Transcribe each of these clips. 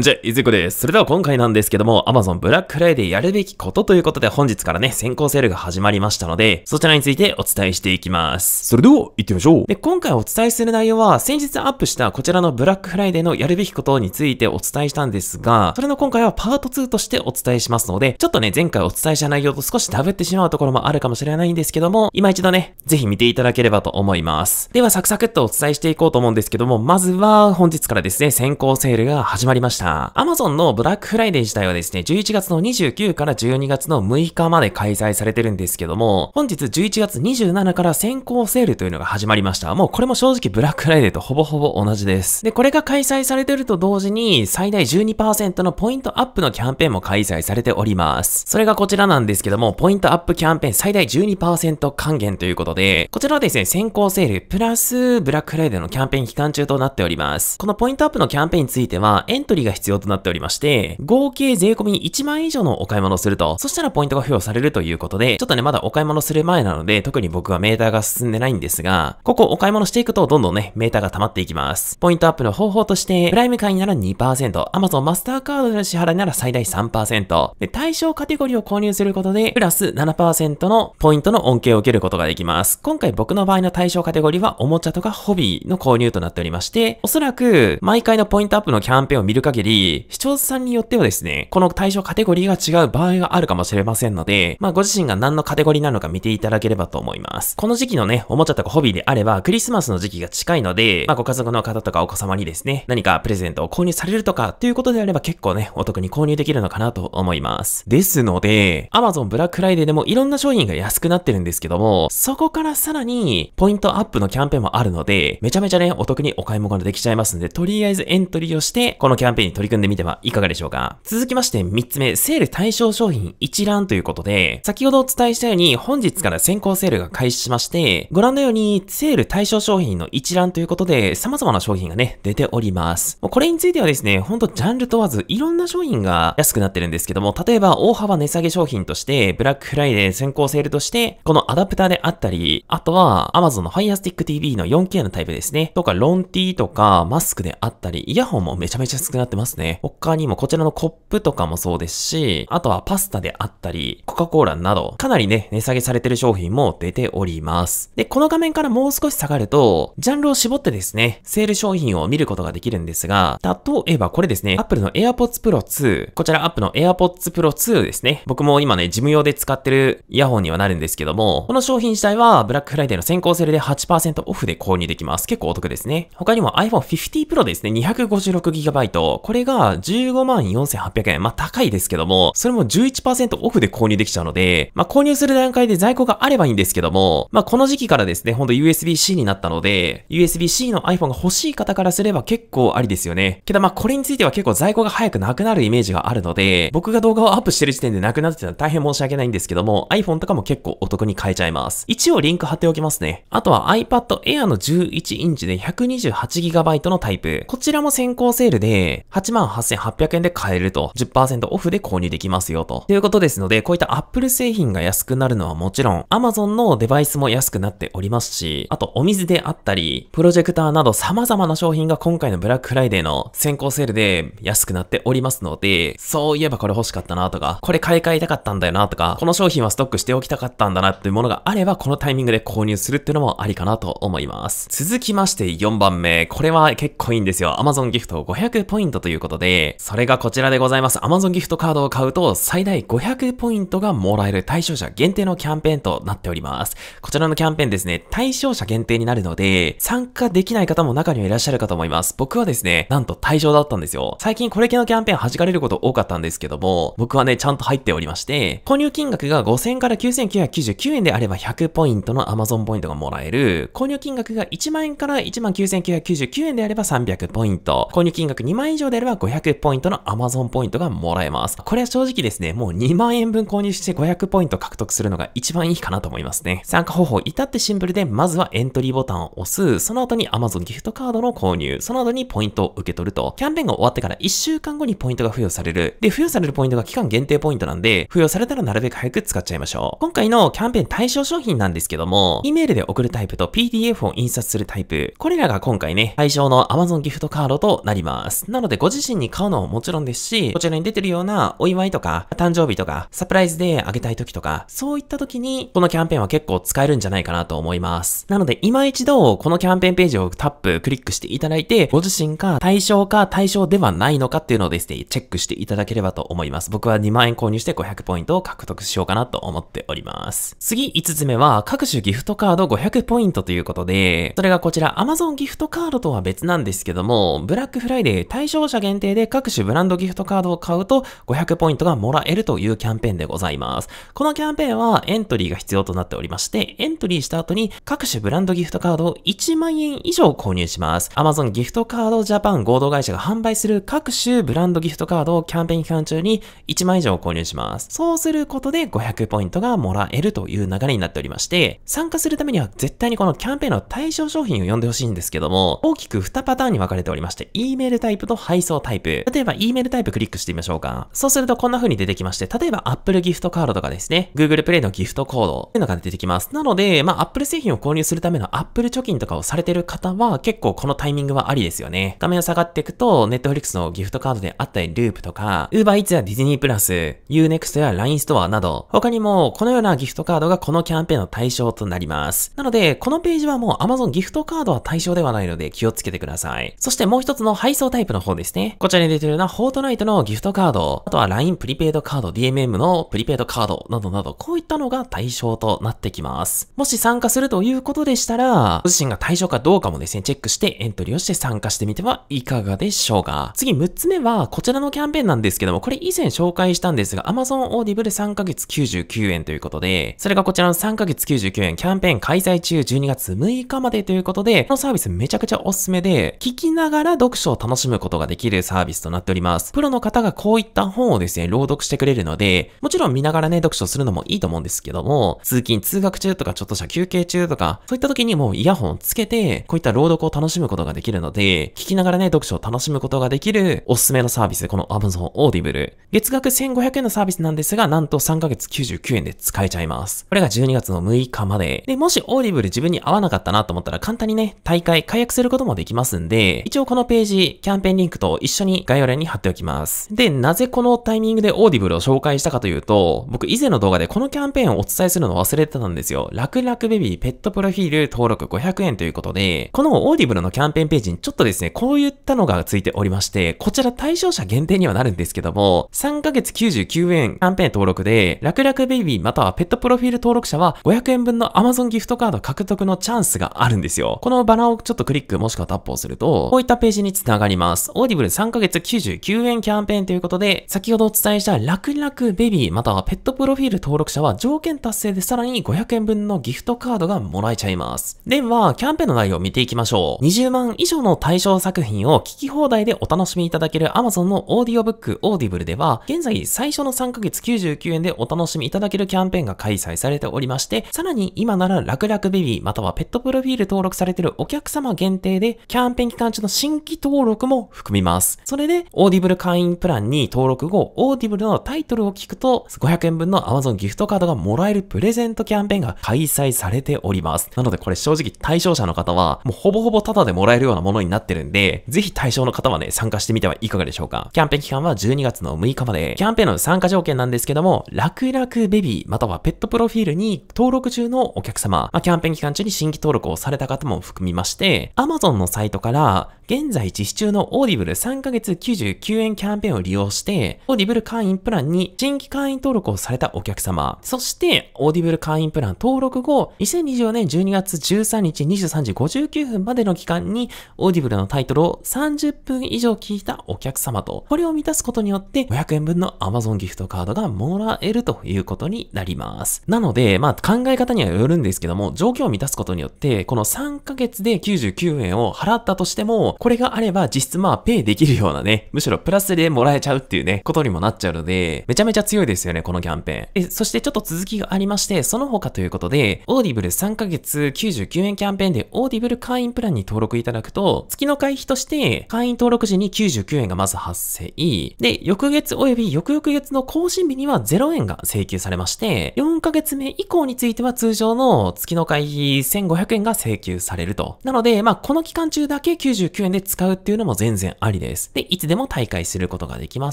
んちいずこです。それでは今回なんですけども、Amazon ブラックフライデーやるべきことということで本日からね、先行セールが始まりましたので、そちらについてお伝えしていきます。それでは、行ってみましょう。で、今回お伝えする内容は、先日アップしたこちらのブラックフライデーのやるべきことについてお伝えしたんですが、それの今回はパート2としてお伝えしますので、ちょっとね、前回お伝えした内容と少しダブってしまうところもあるかもしれないんですけども、今一度ね、ぜひ見ていただければと思います。では、サクサクっとお伝えしていこうと思うんですけども、まずは本日からですね、先行セールが始まりました。。Amazon のブラックフライデー自体はですね、11月の29から12月の6日まで開催されてるんですけども、本日11月27から先行セールというのが始まりました。もうこれも正直ブラックフライデーとほぼほぼ同じです。で、これが開催されてると同時に、最大12%のポイントアップのキャンペーンも開催されております。それがこちらなんですけども、ポイントアップキャンペーン最大12%還元ということで、こちらはですね、先行セールプラスブラックフライデーのキャンペーン期間中となっております。このポイントアップのキャンペーンについては、エントリーが必要となっておりまして、合計税込み1万円以上のお買い物をすると、そしたらポイントが付与されるということで、ちょっとね、まだお買い物する前なので、特に僕はメーターが進んでないんですが、ここお買い物していくとどんどんね、メーターが溜まっていきます。ポイントアップの方法として、プライム会員なら2%、Amazon マスターカードでの支払いなら最大3%、で、対象カテゴリーを購入することで、プラス7%のポイントの恩恵を受けることができます。今回僕の場合の対象カテゴリーは、おもちゃとかホビーの購入となっておりまして、おそらく、毎回のポイントアップのキャンペーンを見る限りり、視聴者さんによってはですね、この対象カテゴリーが違う場合があるかもしれませんので、まあご自身が何のカテゴリーなのか見ていただければと思います。この時期のね、おもちゃとかホビーであれば、クリスマスの時期が近いので、まあご家族の方とかお子様にですね、何かプレゼントを購入されるとかっていうことであれば結構ね、お得に購入できるのかなと思います。ですので、Amazon ブラックフライデーでもいろんな商品が安くなってるんですけども、そこからさらにポイントアップのキャンペーンもあるので、めちゃめちゃね、お得にお買い物できちゃいますんで、とりあえずエントリーをして、このキャンペーンに取り組んでみてはいかがでしょうか。続きまして3つ目、セール対象商品一覧ということで、先ほどお伝えしたように本日から先行セールが開始しまして、ご覧のようにセール対象商品の一覧ということで、様々な商品がね、出ております。もうこれについてはですね、ほんとジャンル問わずいろんな商品が安くなってるんですけども、例えば大幅値下げ商品として、ブラックフライデー先行セールとして、このアダプターであったり、あとは Amazon の Fire Stick TV の 4K のタイプですね、とかロンティとかマスクであったり、イヤホンもめちゃめちゃ安くなってますね。他にもこちらのコップとかもそうですし、あとはパスタであったり、コカ・コーラなど、かなりね、値下げされてる商品も出ております。で、この画面からもう少し下がると、ジャンルを絞ってですね、セール商品を見ることができるんですが、例えばこれですね、Apple の AirPods Pro 2、こちら Apple の AirPods Pro 2ですね。僕も今ね、事務用で使ってるイヤホンにはなるんですけども、この商品自体はブラックフライデーの先行セールで8%オフで購入できます。結構お得ですね。他にも iPhone 50 Pro ですね、256GB、これが15万4800円。まあ、高いですけども、それも11%オフで購入できちゃうので、まあ、購入する段階で在庫があればいいんですけども、まあ、この時期からですね、ほんと USB-C になったので、USB-C の iPhone が欲しい方からすれば結構ありですよね。けどまあ、これについては結構在庫が早くなくなるイメージがあるので、僕が動画をアップしてる時点でなくなってたら大変申し訳ないんですけども、iPhone とかも結構お得に買えちゃいます。一応リンク貼っておきますね。あとは iPad Air の11インチで 128GB のタイプ。こちらも先行セールで、88,800円で買えると、10%オフで購入できますよと。ということですので、こういった Apple 製品が安くなるのはもちろん、Amazon のデバイスも安くなっておりますし、あとお水であったり、プロジェクターなど様々な商品が今回のブラックフライデーの先行セールで安くなっておりますので、そういえばこれ欲しかったなとか、これ買い替えたかったんだよなとか、この商品はストックしておきたかったんだなっていうものがあれば、このタイミングで購入するっていうのもありかなと思います。続きまして4番目、これは結構いいんですよ。Amazon ギフト500ポイントとということで、それがこちらでございます。Amazon ギフトカードを買うと最大500ポイントがもらえる対象者限定のキャンペーンとなっております。こちらのキャンペーンですね、対象者限定になるので、参加できない方も中にはいらっしゃるかと思います。僕はですね、なんと対象だったんですよ。最近これ系のキャンペーン弾かれること多かったんですけども、僕はね、ちゃんと入っておりまして、購入金額が5000から9999円であれば100ポイントの Amazon ポイントがもらえる、購入金額が1万円から1 9999円であれば300ポイント、購入金額2万以上でれば500ポイントの Amazon ポイントがもらえます。これは正直ですね、もう2万円分購入して500ポイント獲得するのが一番いいかなと思いますね。参加方法至ってシンプルで、まずはエントリーボタンを押す、その後に Amazon ギフトカードの購入、その後にポイントを受け取ると、キャンペーンが終わってから1週間後にポイントが付与される。で、付与されるポイントが期間限定ポイントなんで、付与されたらなるべく早く使っちゃいましょう。今回のキャンペーン対象商品なんですけども、E メールで送るタイプと PDF を印刷するタイプ、これらが今回ね、対象の Amazon ギフトカードとなります。なので、ごご自身に買うのももちろんですし、こちらに出てるようなお祝いとか、誕生日とか、サプライズであげたい時とか、そういった時に、このキャンペーンは結構使えるんじゃないかなと思います。なので、今一度、このキャンペーンページをタップ、クリックしていただいて、ご自身が対象か対象ではないのかっていうのをですね、チェックしていただければと思います。僕は2万円購入して500ポイントを獲得しようかなと思っております。次、5つ目は、各種ギフトカード500ポイントということで、それがこちら Amazon ギフトカードとは別なんですけども、ブラックフライデー対象当社限定で各種ブランドギフトカードを買うと500ポイントがもらえるというキャンペーンでございます。このキャンペーンはエントリーが必要となっておりまして、エントリーした後に各種ブランドギフトカードを1万円以上購入します。Amazon ギフトカードジャパン合同会社が販売する各種ブランドギフトカードをキャンペーン期間中に1万以上購入します。そうすることで500ポイントがもらえるという流れになっておりまして、参加するためには絶対にこのキャンペーンの対象商品を読んでほしいんですけども、大きく2パターンに分かれておりまして、E メールタイプと配配送タイプ。例えば E メールタイプクリックしてみましょうか。そうするとこんな風に出てきまして、例えば Apple ギフトカードとかですね、Google Play のギフトコードっていうのが出てきます。なので、まあ Apple 製品を購入するための Apple 貯金とかをされてる方は結構このタイミングはありですよね。画面を下がっていくと、Netflix のギフトカードであったり、ループとか、UberEats やディズニープラス、Unext や LINE ストアなど、他にもこのようなギフトカードがこのキャンペーンの対象となります。なので、このページはもう Amazon ギフトカードは対象ではないので気をつけてください。そしてもう一つの配送タイプの方です。ですね。こちらに出てるようなフォートナイトのギフトカード、あとは LINE プリペイドカード、DMM のプリペイドカードなどなど、こういったのが対象となってきます。もし参加するということでしたら、ご自身が対象かどうかもですね、チェックしてエントリーをして参加してみてはいかがでしょうか。次6つ目は、こちらのキャンペーンなんですけども、これ以前紹介したんですが、Amazon Audible 3ヶ月99円ということで、それがこちらの3ヶ月99円キャンペーン開催中12月6日までということで、このサービスめちゃくちゃおすすめで、聞きながら読書を楽しむことができできるサービスとなっております。プロの方がこういった本をですね、朗読してくれるので、もちろん見ながらね、読書するのもいいと思うんですけども、通勤通学中とかちょっとした休憩中とか、そういった時にもうイヤホンをつけて、こういった朗読を楽しむことができるので、聞きながらね、読書を楽しむことができるおすすめのサービス、この Amazon Audible。月額1500円のサービスなんですが、なんと3ヶ月99円で使えちゃいます。これが12月の6日まで。で、もし Audible 自分に合わなかったなと思ったら簡単にね、大会解約することもできますんで、一応このページ、キャンペーンリンクと一緒に概要欄に貼っておきます。で、なぜこのタイミングでオーディブルを紹介したかというと、僕以前の動画でこのキャンペーンをお伝えするの忘れてたんですよ。楽々ベビーペットプロフィール登録500円ということで、このオーディブルのキャンペーンページにちょっとですね、こういったのがついておりまして、こちら対象者限定にはなるんですけども、3ヶ月99円キャンペーン登録で、楽々ベビーまたはペットプロフィール登録者は500円分の Amazon ギフトカード獲得のチャンスがあるんですよ。このバナーをちょっとクリックもしくはタップをすると、こういったページに繋がります。オーディブル3ヶ月99円キャンペーンということで、先ほどお伝えした楽々ベビーまたはペットプロフィール登録者は条件達成でさらに500円分のギフトカードがもらえちゃいます。では、キャンペーンの内容を見ていきましょう。20万以上の対象作品を聞き放題でお楽しみいただける Amazon のオーディオブックオーディブルでは、現在最初の3ヶ月99円でお楽しみいただけるキャンペーンが開催されておりまして、さらに今なら楽々ベビーまたはペットプロフィール登録されているお客様限定で、キャンペーン期間中の新規登録も含みます。ます。それで、オーディブル会員プランに登録後、オーディブルのタイトルを聞くと、500円分の Amazon ギフトカードがもらえるプレゼントキャンペーンが開催されております。なのでこれ正直対象者の方は、もうほぼほぼタダでもらえるようなものになってるんで、ぜひ対象の方はね、参加してみてはいかがでしょうか。キャンペーン期間は12月の6日まで、キャンペーンの参加条件なんですけども、楽々ベビー、またはペットプロフィールに登録中のお客様、まあ、キャンペーン期間中に新規登録をされた方も含みまして、Amazon のサイトから、現在実施中のオーディブル3ヶ月99円キャンペーンを利用して、オーディブル会員プランに新規会員登録をされたお客様、そして、オーディブル会員プラン登録後、2024年12月13日23時59分までの期間に、オーディブルのタイトルを30分以上聞いたお客様と、これを満たすことによって、500円分の Amazon ギフトカードがもらえるということになります。なので、まあ、考え方にはよるんですけども、状況を満たすことによって、この3ヶ月で99円を払ったとしても、これがあれば実質まあ、ペイでできるようなね、むしろプラスでもらえちゃうっていうね、ことにもなっちゃうので、めちゃめちゃ強いですよね、このキャンペーン。え、そしてちょっと続きがありまして、その他ということで、オーディブル3ヶ月99円キャンペーンで、オーディブル会員プランに登録いただくと、月の会費として、会員登録時に99円がまず発生。で、翌月及び翌々月の更新日には0円が請求されまして、4ヶ月目以降については通常の月の会費1500円が請求されると。なので、まあ、この期間中だけ99円で使うっていうのも全然あありです。で、いつでも大会することができま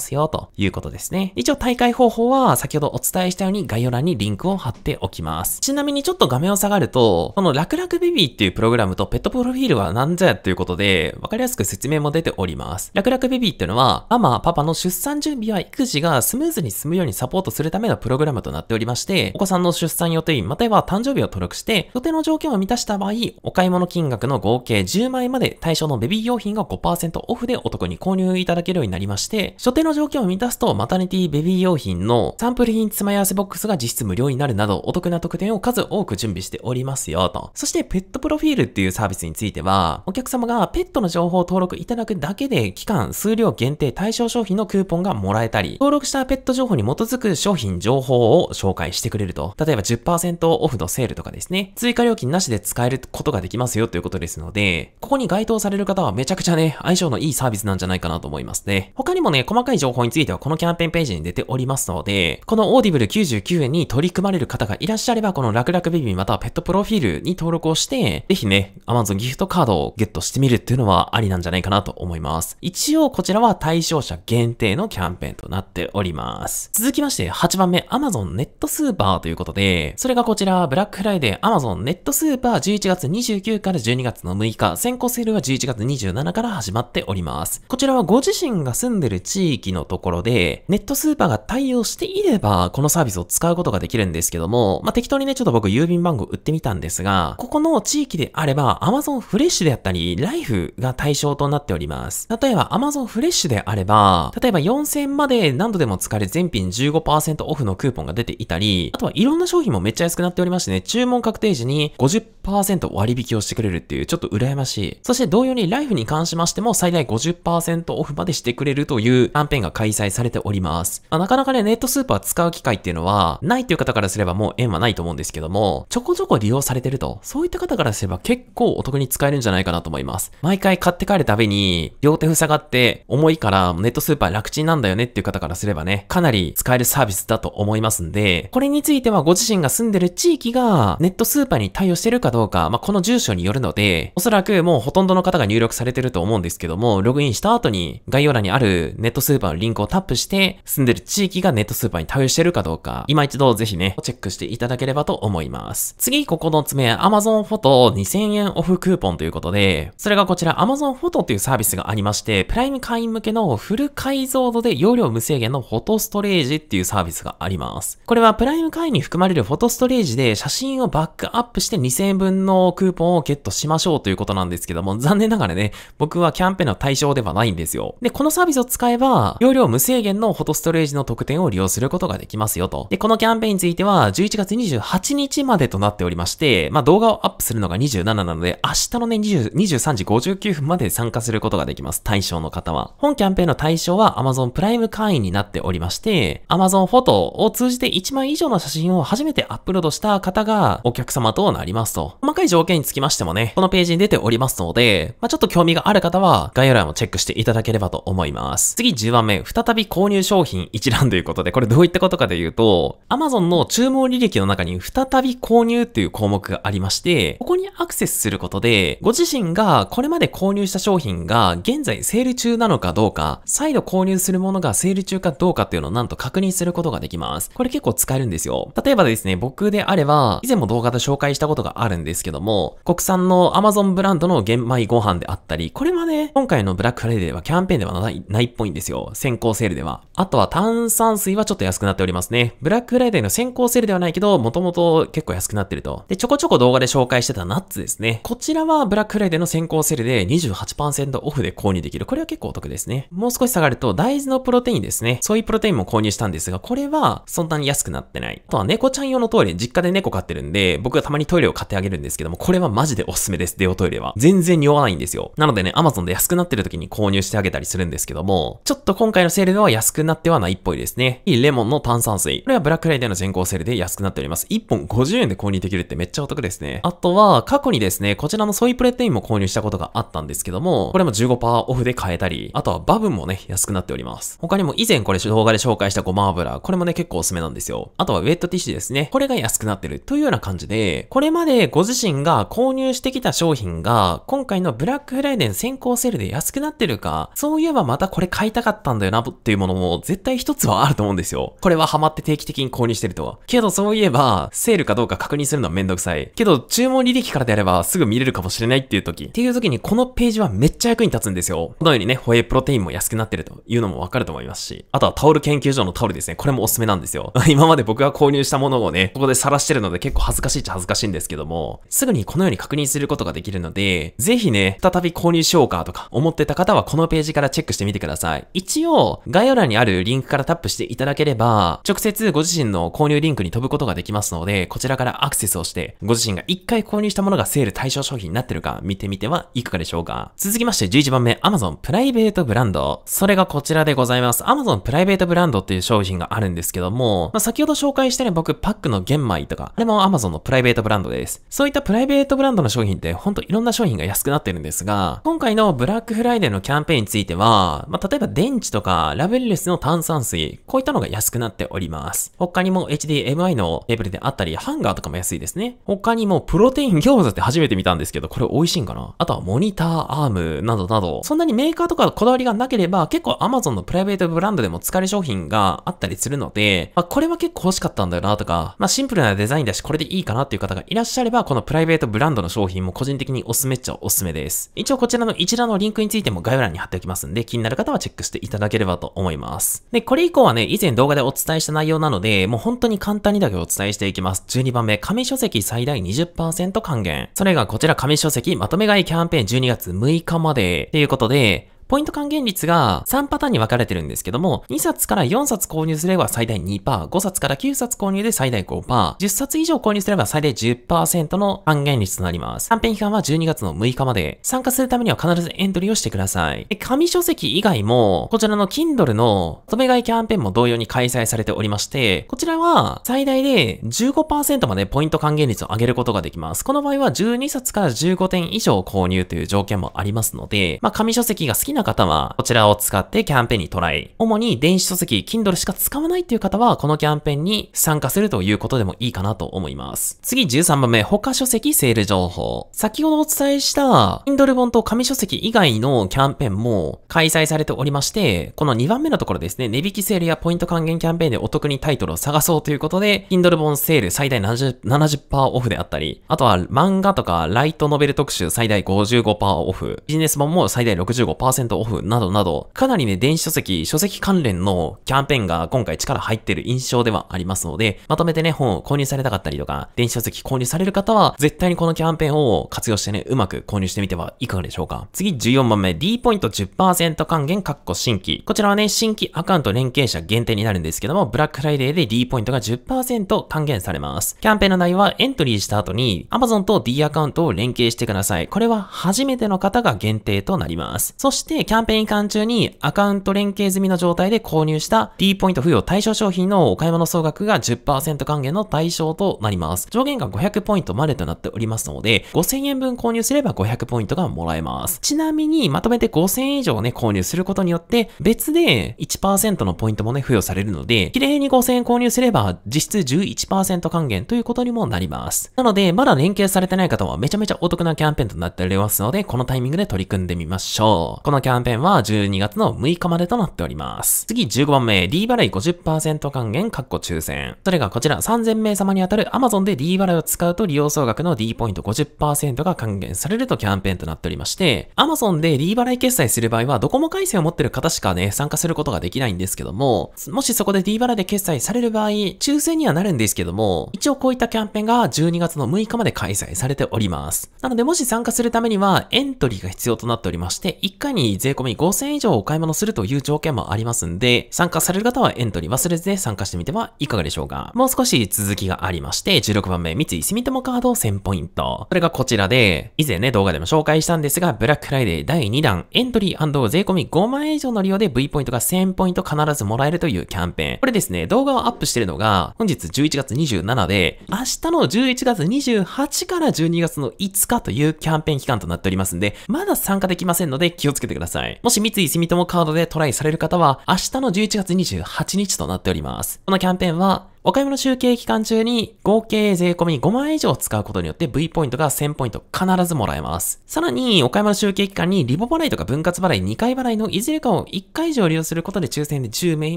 すよ、ということですね。一応大会方法は先ほどお伝えしたように概要欄にリンクを貼っておきます。ちなみにちょっと画面を下がると、この楽々ベビーっていうプログラムとペットプロフィールは何じゃということで、わかりやすく説明も出ております。楽々ベビーっていうのは、ママ、パパの出産準備や育児がスムーズに進むようにサポートするためのプログラムとなっておりまして、お子さんの出産予定、または誕生日を登録して、予定の条件を満たした場合、お買い物金額の合計10万円まで対象のベビー用品が5%オフでお得に購入いただけるようになりまして、所定の条件を満たすと、マタニティベビー用品のサンプル品詰め合わせボックスが実質無料になるなど、お得な特典を数多く準備しておりますよ、と。そして、ペットプロフィールっていうサービスについては、お客様がペットの情報を登録いただくだけで、期間、数量限定対象商品のクーポンがもらえたり、登録したペット情報に基づく商品情報を紹介してくれると。例えば10%オフのセールとかですね、追加料金なしで使えることができますよということですので、ここに該当される方はめちゃくちゃね、相性のいいサービスビスなんじゃないかなと思いますね。他にもね、細かい情報についてはこのキャンペーンページに出ておりますので、このオーディブル99円に取り組まれる方がいらっしゃれば、この楽々ベビンまたはペットプロフィールに登録をして、ぜひね、Amazon ギフトカードをゲットしてみるっていうのはありなんじゃないかなと思います。一応こちらは対象者限定のキャンペーンとなっております。続きまして8番目、Amazon ネットスーパーということで、それがこちら、ブラックフライデー Amazon ネットスーパー11月29から12月の6日、先行セールは11月27から始まっております。ます。こちらはご自身が住んでる地域のところで、ネットスーパーが対応していれば、このサービスを使うことができるんですけども、まあ、適当にね、ちょっと僕郵便番号売ってみたんですが、ここの地域であれば、Amazon フレッシュであったり、ライフが対象となっております。例えば Amazon フレッシュであれば、例えば4000まで何度でも使える全品15%オフのクーポンが出ていたり、あとはいろんな商品もめっちゃ安くなっておりましてね、注文確定時に50%割引をしてくれるっていう、ちょっと羨ましい。そして同様にライフに関しましても最大50 40%オフまでしてくれるというキャンペーンが開催されております。まあ、なかなかね、ネットスーパー使う機会っていうのは、ないという方からすればもう縁はないと思うんですけども、ちょこちょこ利用されてると、そういった方からすれば結構お得に使えるんじゃないかなと思います。毎回買って帰るたびに、両手塞がって重いからネットスーパー楽ちんなんだよねっていう方からすればね、かなり使えるサービスだと思いますんで、これについてはご自身が住んでる地域がネットスーパーに対応してるかどうか、まあ、この住所によるので、おそらくもうほとんどの方が入力されてると思うんですけども、ログインインした後に概要欄にあるネットスーパーのリンクをタップして、住んでる地域がネットスーパーに対応してるかどうか、今一度ぜひね、チェックしていただければと思います。次、9つ目、Amazon フォト2000円オフクーポンということで、それがこちら Amazon フォトっていうサービスがありまして、プライム会員向けのフル解像度で容量無制限のフォトストレージっていうサービスがあります。これはプライム会員に含まれるフォトストレージで写真をバックアップして2000円分のクーポンをゲットしましょうということなんですけども、残念ながらね、僕はキャンペーンの対象ではないんですよ。で、このサービスを使えば、容量無制限のフォトストレージの特典を利用することができますよと。で、このキャンペーンについては、11月28日までとなっておりまして、まあ、動画をアップするのが27なので、明日のね、20 23時59分まで参加することができます。対象の方は。本キャンペーンの対象は Amazon プライム会員になっておりまして、Amazon フォトを通じて1枚以上の写真を初めてアップロードした方がお客様となりますと。細かい条件につきましてもね、このページに出ておりますので、まあ、ちょっと興味がある方は概要欄もチェックェックしていただければと思います。次10番目、再び購入商品一覧ということで、これどういったことかというと、Amazon の注文履歴の中に再び購入っていう項目がありまして、ここにアクセスすることで、ご自身がこれまで購入した商品が現在セール中なのかどうか、再度購入するものがセール中かどうかっていうのをなんと確認することができます。これ結構使えるんですよ。例えばですね、僕であれば、以前も動画で紹介したことがあるんですけども、国産の Amazon ブランドの玄米ご飯であったり、これはね、今回のブララックフライデーはキャンペーンではないないっぽいんですよ。先行セールでは。あとは炭酸水はちょっと安くなっておりますね。ブラックフライデーの先行セールではないけど、もともと結構安くなってると。で、ちょこちょこ動画で紹介してたナッツですね。こちらはブラックフライデーの先行セールで28%オフで購入できる。これは結構お得ですね。もう少し下がると、大豆のプロテインですね。ソイプロテインも購入したんですが、これはそんなに安くなってない。あとは猫ちゃん用のトイレ、実家で猫飼ってるんで、僕がたまにトイレを買ってあげるんですけども、これはマジでおすすめです。デオトイレは。全然匂わないんですよ。なのでね、Amazon で安くなってる時に購入してあげたりするんですけども、ちょっと今回のセールでは安くなってはないっぽいですね。いいレモンの炭酸水。これはブラックフライデーの先行セールで安くなっております。1本50円で購入できるってめっちゃお得ですね。あとは、過去にですね、こちらのソイプレテインも購入したことがあったんですけども、これも15%オフで買えたり、あとはバブもね、安くなっております。他にも以前これ動画で紹介したごま油、これもね、結構おすすめなんですよ。あとはウェットティッシュですね。これが安くなってるというような感じで、これまでご自身が購入してきた商品が、今回のブラックフライデー先行セールで安くななってるか、そういえばまたこれ買いたかったんだよなっていうものも絶対一つはあると思うんですよ。これはハマって定期的に購入してると。けどそういえば、セールかどうか確認するのはめんどくさい。けど注文履歴からであればすぐ見れるかもしれないっていう時、っていう時にこのページはめっちゃ役に立つんですよ。このようにね、ホエイプロテインも安くなってるというのもわかると思いますし、あとはタオル研究所のタオルですね。これもおすすめなんですよ。今まで僕が購入したものをね、ここで晒してるので結構恥ずかしいっちゃ恥ずかしいんですけども、すぐにこのように確認することができるので、ぜひね、再び購入しようかとか思ってた方はこのページからチェックしてみてください。一応、概要欄にあるリンクからタップしていただければ、直接ご自身の購入リンクに飛ぶことができますので、こちらからアクセスをして、ご自身が1回購入したものがセール対象商品になってるか見てみてはいかがでしょうか。続きまして11番目、Amazon プライベートブランド。それがこちらでございます。Amazon プライベートブランドっていう商品があるんですけども、まあ、先ほど紹介したね、僕パックの玄米とか、あれも Amazon のプライベートブランドです。そういったプライベートブランドの商品って、ほんといろんな商品が安くなってるんですが、今回のブラックフライデーでのキャンペーンについては、まあ、例えば電池とかラベルレスの炭酸水、こういったのが安くなっております。他にも HDMI のケーブルであったり、ハンガーとかも安いですね。他にもプロテイン餃子って初めて見たんですけど、これ美味しいんかなあとはモニターアームなどなど、そんなにメーカーとかこだわりがなければ、結構 Amazon のプライベートブランドでも使える商品があったりするので、まあ、これは結構欲しかったんだよなとか、まあ、シンプルなデザインだしこれでいいかなっていう方がいらっしゃれば、このプライベートブランドの商品も個人的におすすめっちゃおすすめです。一応こちらの一覧のリンクについてもも概要欄に貼っておきますんで、気になる方はチェックしていただければと思います。で、これ以降はね、以前動画でお伝えした内容なので、もう本当に簡単にだけお伝えしていきます。12番目、紙書籍最大20%還元。それがこちら紙書籍まとめ買いキャンペーン12月6日まで。ということで、ポイント還元率が3パターンに分かれてるんですけども、2冊から4冊購入すれば最大2%、5冊から9冊購入で最大5%、10冊以上購入すれば最大10%の還元率となります。キャンペーン期間は12月の6日まで、参加するためには必ずエントリーをしてください。紙書籍以外も、こちらの Kindle の止め買いキャンペーンも同様に開催されておりまして、こちらは最大で15%までポイント還元率を上げることができます。この場合は12冊から15点以上購入という条件もありますので、まあ、紙書籍が好きな方は、こちらを使ってキャンペーンにトライ。主に電子書籍、Kindle しか使わないっていう方は、このキャンペーンに参加するということでもいいかなと思います。次13番目、他書籍セール情報。先ほどお伝えした、Kindle 本と紙書籍以外のキャンペーンも開催されておりまして、この2番目のところですね、値引きセールやポイント還元キャンペーンでお得にタイトルを探そうということで、Kindle 本セール最大 70%, 70オフであったり、あとは漫画とかライトノベル特集最大55%オフ、ビジネス本も最大65% 50%オフなどなど、かなりね、電子書籍、書籍関連のキャンペーンが今回力入ってる印象ではありますので、まとめてね、本を購入されたかったりとか、電子書籍購入される方は、絶対にこのキャンペーンを活用してね、うまく購入してみてはいかがでしょうか。次、14番目、D ポイント10%還元、括弧新規。こちらはね、新規アカウント連携者限定になるんですけども、ブラックフライデーで D ポイントが10%還元されます。キャンペーンの内容は、エントリーした後に、Amazon と D アカウントを連携してください。これは初めての方が限定となります。そして、で、てキャンペーン期間中にアカウント連携済みの状態で購入した D ポイント付与対象商品のお買い物総額が10%還元の対象となります。上限が500ポイントまでとなっておりますので、5000円分購入すれば500ポイントがもらえます。ちなみに、まとめて5000円以上ね、購入することによって、別で1%のポイントもね、付与されるので、綺麗に5000円購入すれば、実質11%還元ということにもなります。なので、まだ連携されてない方はめちゃめちゃお得なキャンペーンとなっておりますので、このタイミングで取り組んでみましょう。このキャンペーンは12月の6日までとなっております。次15番目、D 払い50%還元括弧抽選。それがこちら3000名様に当たる Amazon で D 払いを使うと利用総額の D ポイント50%が還元されるとキャンペーンとなっておりまして、Amazon で D 払い決済する場合はドコモ回線を持ってる方しかね、参加することができないんですけども、もしそこで D 払いで決済される場合、抽選にはなるんですけども、一応こういったキャンペーンが12月の6日まで開催されております。なのでもし参加するためにはエントリーが必要となっておりまして、1回に税込み5000円以上お買い物するという条件もありますんで、参加される方はエントリー忘れず参加してみてはいかがでしょうか。もう少し続きがありまして、16番目、三井住友カード1000ポイント。それがこちらで、以前ね、動画でも紹介したんですが、ブラックフライデー第2弾、エントリー税込み5万円以上の利用で V ポイントが1000ポイント必ずもらえるというキャンペーン。これですね、動画をアップしてるのが、本日11月27で、明日の11月28から12月の5日というキャンペーン期間となっておりますんで、まだ参加できませんので気をつけてください。ください。もし三井住友カードでトライされる方は、明日の11月28日となっております。このキャンペーンは、お買い物集計期間中に合計税込み5万円以上使うことによって V ポイントが1000ポイント必ずもらえます。さらに、お買い物集計期間にリボ払いとか分割払い2回払いのいずれかを1回以上利用することで抽選で10名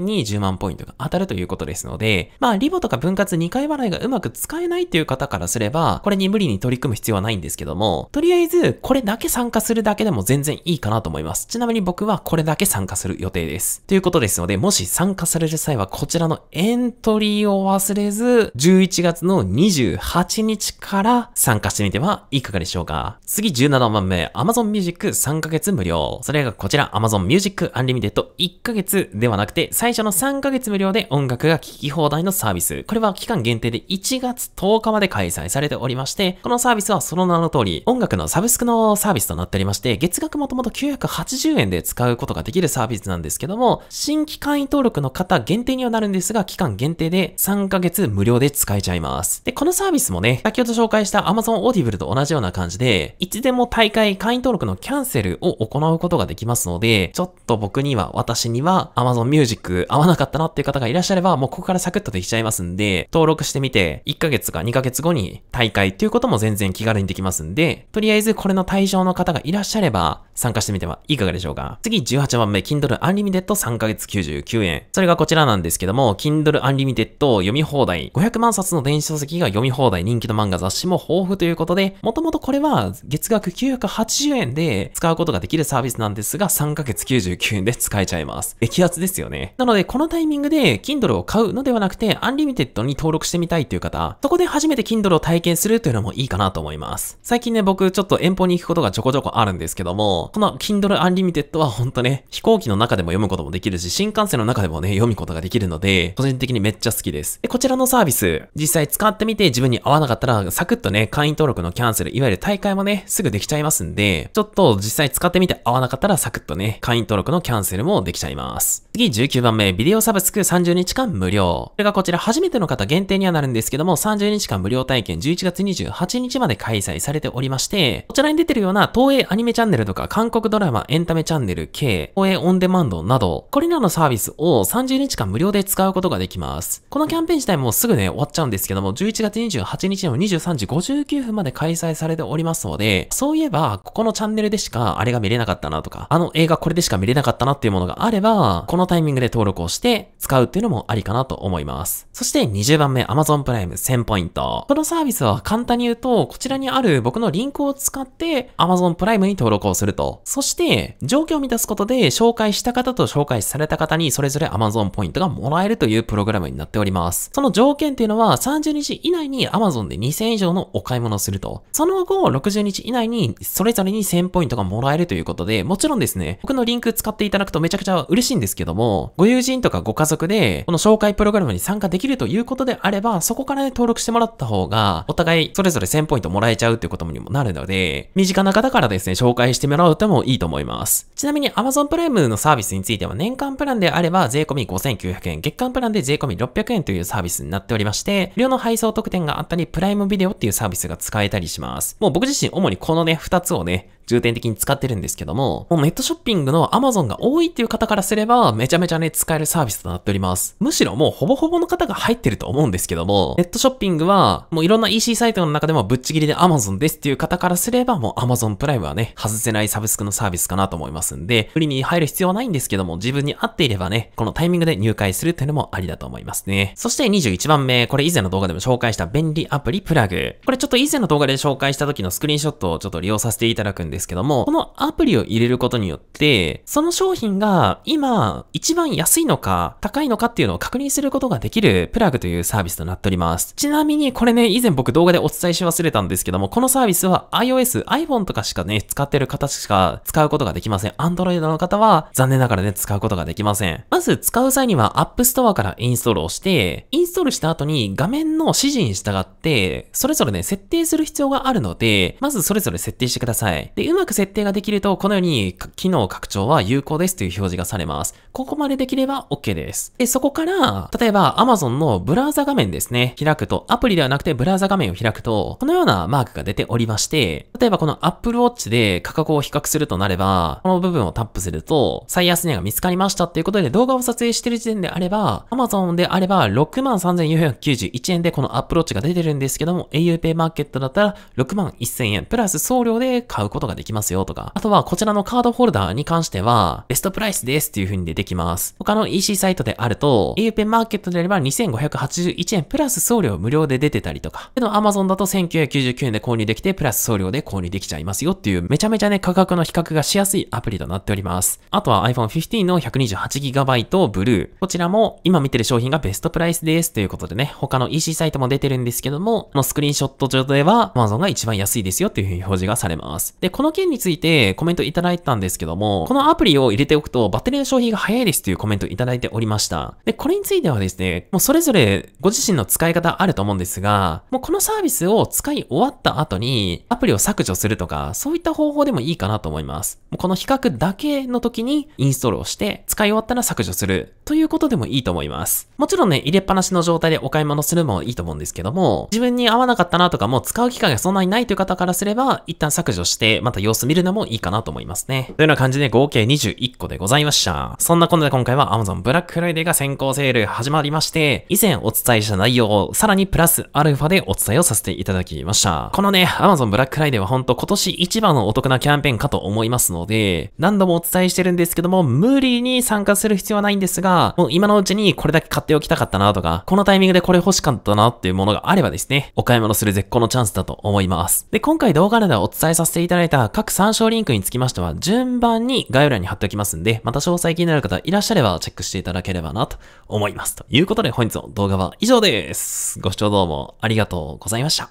に10万ポイントが当たるということですので、まあ、リボとか分割2回払いがうまく使えないという方からすれば、これに無理に取り組む必要はないんですけども、とりあえず、これだけ参加するだけでも全然いいかなと思います。ちなみに僕はこれだけ参加する予定です。ということですので、もし参加される際はこちらのエントリーを忘れず、11月の28日から参加してみてはいかがでしょうか。次17番目、Amazon Music 3ヶ月無料。それがこちら、Amazon Music Unlimited 1ヶ月ではなくて、最初の3ヶ月無料で音楽が聴き放題のサービス。これは期間限定で1月10日まで開催されておりまして、このサービスはその名の通り、音楽のサブスクのサービスとなっておりまして、月額もともと980円で使うことができるサービスなんですけども、新規会員登録の方限定にはなるんですが、期間限定で3ヶ月無料で使えちゃいます。で、このサービスもね、先ほど紹介した Amazon Audible と同じような感じで、いつでも大会会員登録のキャンセルを行うことができますので、ちょっと僕には、私には Amazon Music 合わなかったなっていう方がいらっしゃれば、もうここからサクッとできちゃいますんで、登録してみて、1ヶ月か2ヶ月後に大会っていうことも全然気軽にできますんで、とりあえずこれの対象の方がいらっしゃれば、参加してみてはいかがでしょうか。次18番目、Kindle Unlimited 3ヶ月99円。それがこちらなんですけども、Kindle Unlimited 賞読み放題、500万冊の電子書籍が読み放題、人気の漫画雑誌も豊富ということで、もともとこれは月額980円で使うことができるサービスなんですが、3ヶ月99円で使えちゃいます。激アツですよね。なので、このタイミングで Kindle を買うのではなくて、アンリミテッドに登録してみたいという方、そこで初めて Kindle を体験するというのもいいかなと思います。最近ね、僕ちょっと遠方に行くことがちょこちょこあるんですけども、この Kindle アンリミテッド e d は本当ね、飛行機の中でも読むこともできるし、新幹線の中でもね、読むことができるので、個人的にめっちゃ好きでです。で、こちらのサービス、実際使ってみて自分に合わなかったら、サクッとね、会員登録のキャンセル、いわゆる大会もね、すぐできちゃいますんで、ちょっと実際使ってみて合わなかったら、サクッとね、会員登録のキャンセルもできちゃいます。次、19番目、ビデオサブスク30日間無料。これがこちら、初めての方限定にはなるんですけども、30日間無料体験11月28日まで開催されておりまして、こちらに出てるような東映アニメチャンネルとか、韓国ドラマ、エンタメチャンネル、系、東映オンデマンドなど、これらのサービスを30日間無料で使うことができます。このキャンペーン自体もすぐね、終わっちゃうんですけども、11月28日の23時59分まで開催されておりますので、そういえば、ここのチャンネルでしかあれが見れなかったなとか、あの映画これでしか見れなかったなっていうものがあれば、このタイミングで登録をして使うっていうのもありかなと思います。そして20番目、Amazon プライム1000ポイント。このサービスは簡単に言うと、こちらにある僕のリンクを使って Amazon プライムに登録をすると。そして、状況を満たすことで紹介した方と紹介された方にそれぞれ Amazon ポイントがもらえるというプログラムになっております。ます。その条件っていうのは30日以内に Amazon で2000以上のお買い物をすると。その後、60日以内にそれぞれに1000ポイントがもらえるということで、もちろんですね、僕のリンク使っていただくとめちゃくちゃ嬉しいんですけども、ご友人とかご家族で、この紹介プログラムに参加できるということであれば、そこから、ね、登録してもらった方が、お互いそれぞれ1000ポイントもらえちゃうっていうことにもなるので、身近な方からですね、紹介してもらうともいいと思います。ちなみに Amazon プライムのサービスについては、年間プランであれば税込み5900円、月間プランで税込み600円というサービスになっておりまして、無料の配送特典があったり、プライムビデオっていうサービスが使えたりします。もう僕自身主にこのね、2つをね、重点的に使ってるんですけども、もうネットショッピングの Amazon が多いっていう方からすれば、めちゃめちゃね、使えるサービスとなっております。むしろもうほぼほぼの方が入ってると思うんですけども、ネットショッピングは、もういろんな EC サイトの中でもぶっちぎりで Amazon ですっていう方からすれば、もう Amazon プライムはね、外せないサブスクのサービスかなと思いますんで、無理に入る必要はないんですけども、自分に合っていればね、このタイミングで入会するっていうのもありだと思いますね。そして21番目、これ以前の動画でも紹介した便利アプリプラグ。これちょっと以前の動画で紹介した時のスクリーンショットをちょっと利用させていただくんですですけども、このアプリを入れることによって、その商品が今一番安いのか高いのかっていうのを確認することができるプラグというサービスとなっております。ちなみにこれね、以前僕動画でお伝えし忘れたんですけども、このサービスは iOS、iPhone とかしかね、使ってる方しか使うことができません。Android の方は残念ながらね、使うことができません。まず使う際には App Store からインストールをして、インストールした後に画面の指示に従って、それぞれね、設定する必要があるので、まずそれぞれ設定してください。で、で、うまく設定ができると、このように、機能拡張は有効ですという表示がされます。ここまでできれば OK です。で、そこから、例えば Amazon のブラウザ画面ですね、開くと、アプリではなくてブラウザ画面を開くと、このようなマークが出ておりまして、例えばこの Apple Watch で価格を比較するとなれば、この部分をタップすると、最安値が見つかりましたっていうことで動画を撮影してる時点であれば、Amazon であれば63,491円でこの Apple Watch が出てるんですけども、au PayMarket だったら6万1000円、プラス送料で買うことができます。できますよとか。あとは、こちらのカードホルダーに関しては、ベストプライスですっていう風に出てきます。他の EC サイトであると、au ペンマーケットであれば2581円プラス送料無料で出てたりとか。けど Amazon だと1999円で購入できて、プラス送料で購入できちゃいますよっていう、めちゃめちゃね、価格の比較がしやすいアプリとなっております。あとは iPhone 15の 128GB ブルー。こちらも、今見てる商品がベストプライスですということでね、他の EC サイトも出てるんですけども、このスクリーンショット上では Amazon が一番安いですよっていう風に表示がされます。で、この件についてコメントいただいたんですけども、このアプリを入れておくとバッテリーの消費が早いですというコメントいただいておりました。で、これについてはですね、もうそれぞれご自身の使い方あると思うんですが、もうこのサービスを使い終わった後にアプリを削除するとか、そういった方法でもいいかなと思います。もうこの比較だけの時にインストールをして、使い終わったら削除するということでもいいと思います。もちろんね、入れっぱなしの状態でお買い物するもいいと思うんですけども、自分に合わなかったなとかもう使う機会がそんなにないという方からすれば、一旦削除して、ままた様子見るのもいいかなと思いますね。というような感じで合計21個でございました。そんなこんなで今回は Amazon ブラックフライデーが先行セール始まりまして、以前お伝えした内容をさらにプラスアルファでお伝えをさせていただきました。このね、Amazon ブラックフライデーは本当今年一番のお得なキャンペーンかと思いますので、何度もお伝えしてるんですけども、無理に参加する必要はないんですが、もう今のうちにこれだけ買っておきたかったなとか、このタイミングでこれ欲しかったなっていうものがあればですね、お買い物する絶好のチャンスだと思います。で、今回動画ではお伝えさせていただいたら各参照リンクにつきましては、順番に概要欄に貼っておきますんで、また詳細気になる方いらっしゃればチェックしていただければなと思います。ということで本日の動画は以上です。ご視聴どうもありがとうございました。